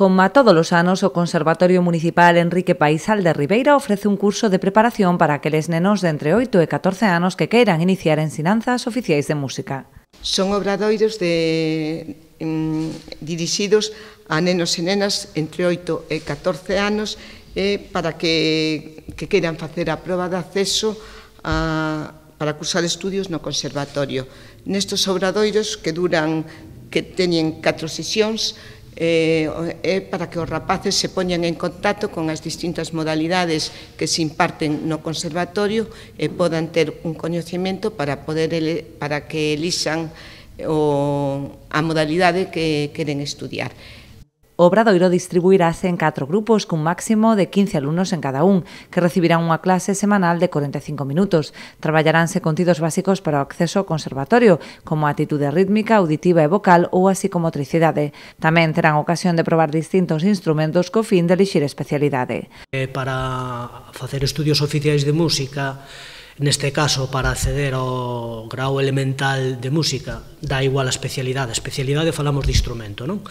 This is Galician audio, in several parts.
Como todos os anos, o Conservatorio Municipal Enrique Paisal de Ribeira ofrece un curso de preparación para aqueles nenos de entre 8 e 14 anos que queiran iniciar ensinanzas oficiais de música. Son obradoiros de, mm, dirixidos a nenos e nenas entre 8 e 14 anos eh, para que, que queiran facer a prova de acceso a, para cursar estudios no conservatorio. Nestos obradoiros que duran que teñen catro sesións, eh, é para que os rapaces se poñan en contacto con as distintas modalidades que se imparten no conservatorio e podan ter un coñecemento para poder ele, para que elixan o, a modalidade que queren estudiar. O Obradoiro distribuirase en catro grupos cun máximo de 15 alumnos en cada un, que recibirán unha clase semanal de 45 minutos. Traballaránse contidos básicos para o acceso ao conservatorio, como a atitude rítmica, auditiva e vocal ou así como tricidade. Tamén terán ocasión de probar distintos instrumentos co fin de elixir especialidade. Eh, para facer estudios oficiais de música, neste caso para acceder ao grau elemental de música, dá igual a especialidade, a especialidade falamos de instrumento, non?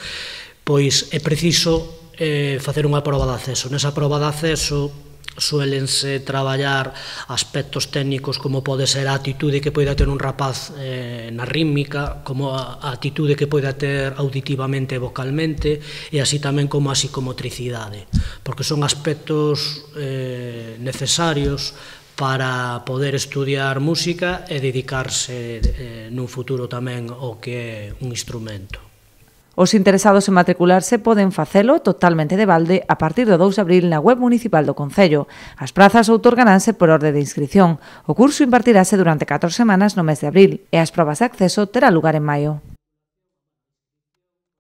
pois é preciso eh, facer unha proba de acceso. Nesa proba de acceso suelense traballar aspectos técnicos como pode ser a atitude que poida ter un rapaz eh, na rítmica, como a, atitude que poida ter auditivamente e vocalmente, e así tamén como a psicomotricidade, porque son aspectos eh, necesarios para poder estudiar música e dedicarse eh, nun futuro tamén o que é un instrumento. Os interesados en matricularse poden facelo totalmente de balde a partir do 2 de abril na web municipal do Concello. As prazas outorgananse por orde de inscripción. O curso impartirase durante 4 semanas no mes de abril e as probas de acceso terá lugar en maio.